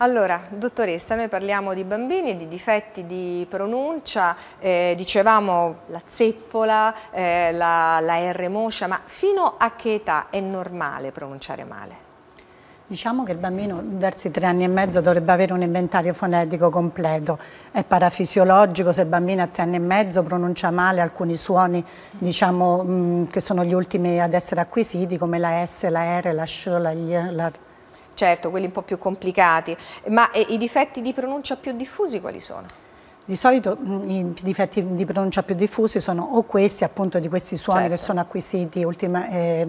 Allora, dottoressa, noi parliamo di bambini, di difetti di pronuncia, eh, dicevamo la zeppola, eh, la, la R moscia, ma fino a che età è normale pronunciare male? Diciamo che il bambino verso i tre anni e mezzo dovrebbe avere un inventario fonetico completo, è parafisiologico se il bambino a tre anni e mezzo pronuncia male alcuni suoni diciamo, mh, mm, che sono gli ultimi ad essere acquisiti come la S, la R, la SH, la Y, la R Certo, quelli un po' più complicati, ma eh, i difetti di pronuncia più diffusi quali sono? Di solito mm, i difetti di pronuncia più diffusi sono o questi, appunto di questi suoni certo. che sono acquisiti ultima, eh,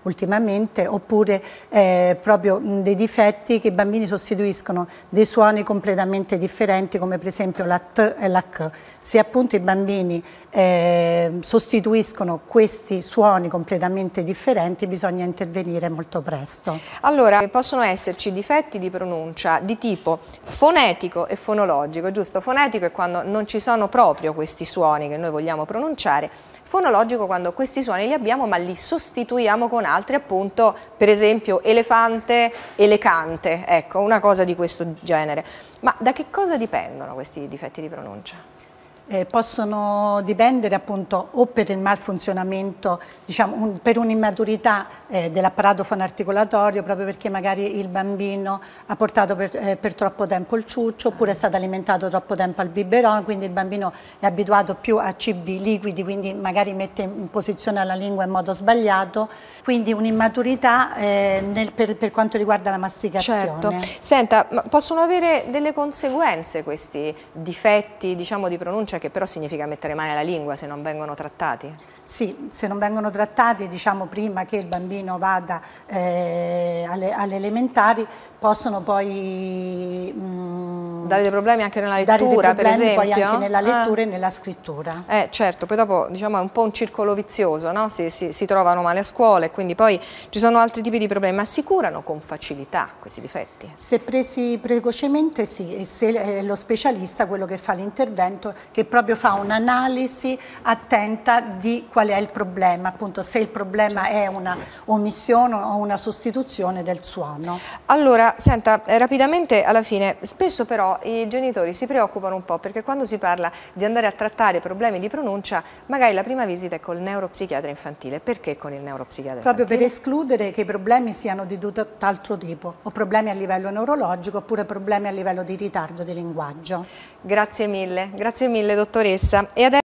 ultimamente, oppure eh, proprio mm, dei difetti che i bambini sostituiscono dei suoni completamente differenti, come per esempio la T e la C. Se appunto i bambini eh, sostituiscono questi suoni completamente differenti, bisogna intervenire molto presto. Allora, possono esserci difetti di pronuncia di tipo fonetico e fonologico, giusto? Fonetico fonetico è quando non ci sono proprio questi suoni che noi vogliamo pronunciare, fonologico quando questi suoni li abbiamo ma li sostituiamo con altri appunto per esempio elefante, elecante, ecco una cosa di questo genere. Ma da che cosa dipendono questi difetti di pronuncia? eh, possono dipendere appunto o per il malfunzionamento, diciamo, un, per un'immaturità eh, dell'apparato fonarticolatorio, proprio perché magari il bambino ha portato per, eh, per, troppo tempo il ciuccio oppure è stato alimentato troppo tempo al biberon, quindi il bambino è abituato più a cibi liquidi, quindi magari mette in posizione la lingua in modo sbagliato, quindi un'immaturità eh, nel, per, per, quanto riguarda la masticazione. Certo. Senta, ma possono avere delle conseguenze questi difetti diciamo, di pronuncia che però significa mettere male alla lingua se non vengono trattati. Sì, se non vengono trattati diciamo prima che il bambino vada eh, alle, alle, elementari possono poi mh, mm, dare dei problemi anche nella lettura, dare per esempio. poi anche nella eh? lettura ah. e nella scrittura. Eh, certo, poi dopo diciamo, è un po' un circolo vizioso, no? si, si, si, trovano male a scuola e quindi poi ci sono altri tipi di problemi, ma si curano con facilità questi difetti? Se presi precocemente sì, e se è eh, lo specialista quello che fa l'intervento, che proprio fa un'analisi attenta di qual è il problema, appunto se il problema certo. è una omissione o una sostituzione del suono. Allora, senta, eh, rapidamente alla fine, spesso però i genitori si preoccupano un po' perché quando si parla di andare a trattare problemi di pronuncia magari la prima visita è col neuropsichiatra infantile. Perché con il neuropsichiatra Proprio infantile? per escludere che i problemi siano di tutt'altro tipo o problemi a livello neurologico oppure problemi a livello di ritardo di linguaggio. Grazie mille, grazie mille dottoressa. E